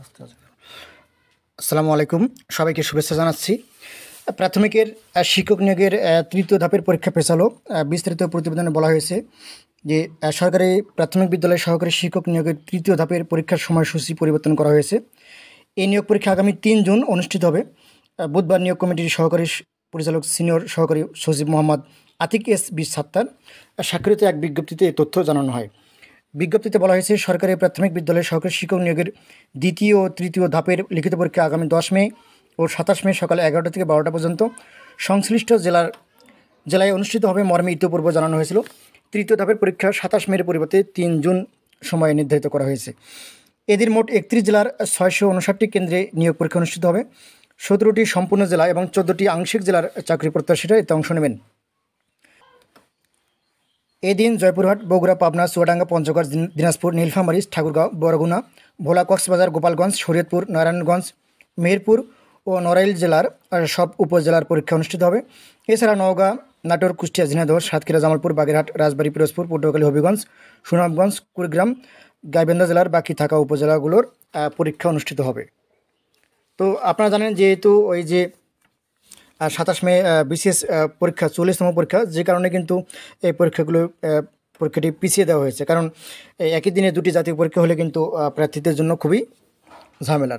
আসসালামু আলাইকুম সবাইকে শুভেচ্ছা জানাচ্ছি প্রাথমিকের শিক্ষক নিয়োগের তৃতীয় ধাপের পরীক্ষা পেছালো বিস্তারিত প্রতিবেদনে বলা হয়েছে যে সরকারি প্রাথমিক বিদ্যালয়ে সহকারী শিক্ষক নিয়োগের তৃতীয় ধাপের পরীক্ষার সময়সূচি পরিবর্তন করা হয়েছে এই নিয়োগ পরীক্ষা আগামী তিন জুন অনুষ্ঠিত হবে বুধবার নিয়োগ কমিটির সহকারী পরিচালক সিনিয়র সহকারী সচিব মোহাম্মদ আতিক এস বি সাত্তার স্বাক্ষরিত এক বিজ্ঞপ্তিতে এই তথ্য জানানো হয় বিজ্ঞপ্তিতে বলা হয়েছে সরকারি প্রাথমিক বিদ্যালয়ে সহকারী শিক্ষক নিয়োগের দ্বিতীয় ও তৃতীয় ধাপের লিখিত পরীক্ষা আগামী দশ মে ও সাতাশ মে সকাল এগারোটা থেকে বারোটা পর্যন্ত সংশ্লিষ্ট জেলার জেলায় অনুষ্ঠিত হবে মর্মে ইতিপূর্ব জানানো হয়েছিল তৃতীয় ধাপের পরীক্ষা সাতাশ মের পরিবর্তে তিন জুন সময়ে নির্ধারিত করা হয়েছে এদের মোট একত্রিশ জেলার ছয়শো উনষাটটি কেন্দ্রে নিয়োগ পরীক্ষা অনুষ্ঠিত হবে সতেরোটি সম্পূর্ণ জেলা এবং চোদ্দোটি আংশিক জেলার চাকরি প্রত্যাশীরা এতে অংশ নেবেন এদিন জয়পুরহাট বগুড়া পাবনা চুয়াডাঙ্গা পঞ্চগড় দিনাজপুর নীলফামারী ঠাকুরগাঁও বরগুনা ভোলা কক্সবাজার গোপালগঞ্জ শরীয়তপুর নারায়ণগঞ্জ মেহেরপুর ও নড়াইল জেলার সব উপজেলার পরীক্ষা অনুষ্ঠিত হবে এছাড়া নওগাঁ নাটোর কুষ্টিয়া ঝিনাইদহ সাতক্ষীরা জামালপুর বাগেরহাট রাজবাড়ী পিরোজপুর পটুয়াখালী হবিগঞ্জ সুনামগঞ্জ কুড়িগ্রাম গাইবেন্দা জেলার বাকি থাকা উপজেলাগুলোর পরীক্ষা অনুষ্ঠিত হবে তো আপনারা জানেন যেহেতু ওই যে সাতাশ মে বিসিএস পরীক্ষা চল্লিশতম পরীক্ষা যে কারণে কিন্তু এই পরীক্ষাগুলো পরীক্ষাটি পিছিয়ে দেওয়া হয়েছে কারণ একই দিনে দুটি জাতীয় পরীক্ষা হলে কিন্তু প্রার্থীদের জন্য খুবই ঝামেলার